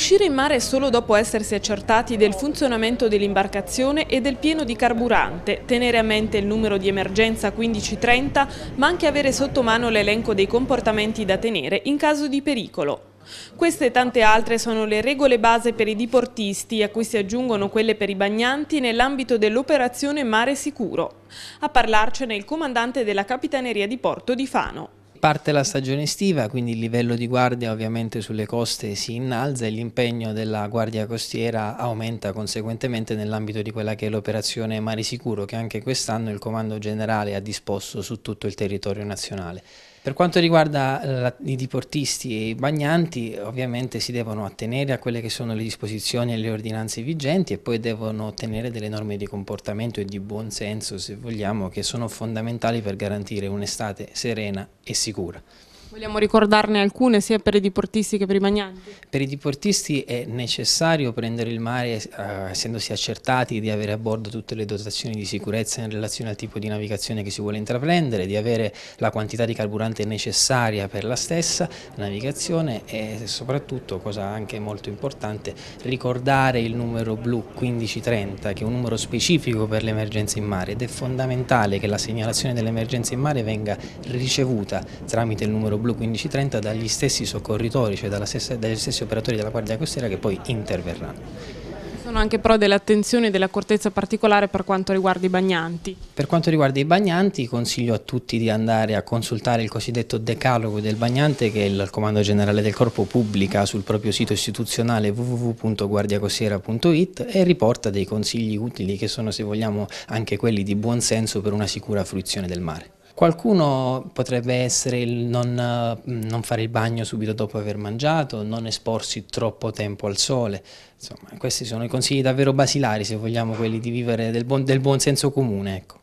Uscire in mare solo dopo essersi accertati del funzionamento dell'imbarcazione e del pieno di carburante, tenere a mente il numero di emergenza 1530, ma anche avere sotto mano l'elenco dei comportamenti da tenere in caso di pericolo. Queste e tante altre sono le regole base per i diportisti, a cui si aggiungono quelle per i bagnanti nell'ambito dell'operazione Mare Sicuro. A parlarcene il comandante della Capitaneria di Porto di Fano. Parte la stagione estiva, quindi il livello di guardia ovviamente sulle coste si innalza e l'impegno della guardia costiera aumenta conseguentemente nell'ambito di quella che è l'operazione Mare Sicuro che anche quest'anno il comando generale ha disposto su tutto il territorio nazionale. Per quanto riguarda eh, i diportisti e i bagnanti, ovviamente si devono attenere a quelle che sono le disposizioni e le ordinanze vigenti e poi devono ottenere delle norme di comportamento e di buon senso, se vogliamo, che sono fondamentali per garantire un'estate serena e sicura. Vogliamo ricordarne alcune sia per i diportisti che per i bagnanti? Per i diportisti è necessario prendere il mare eh, essendosi accertati di avere a bordo tutte le dotazioni di sicurezza in relazione al tipo di navigazione che si vuole intraprendere, di avere la quantità di carburante necessaria per la stessa navigazione e soprattutto, cosa anche molto importante, ricordare il numero blu 1530 che è un numero specifico per le emergenze in mare ed è fondamentale che la segnalazione dell'emergenza in mare venga ricevuta tramite il numero blu 1530 dagli stessi soccorritori, cioè stessa, dagli stessi operatori della Guardia Costiera che poi interverranno. Sono anche però dell'attenzione e dell'accortezza particolare per quanto riguarda i bagnanti. Per quanto riguarda i bagnanti consiglio a tutti di andare a consultare il cosiddetto decalogo del bagnante che il Comando Generale del Corpo pubblica sul proprio sito istituzionale www.guardiacostiera.it e riporta dei consigli utili che sono se vogliamo anche quelli di buonsenso per una sicura fruizione del mare. Qualcuno potrebbe essere il non, eh, non, fare il bagno subito dopo aver mangiato, non esporsi troppo tempo al sole. Insomma, questi sono i consigli davvero basilari, se vogliamo, quelli di vivere del buon, del buon senso comune. Ecco.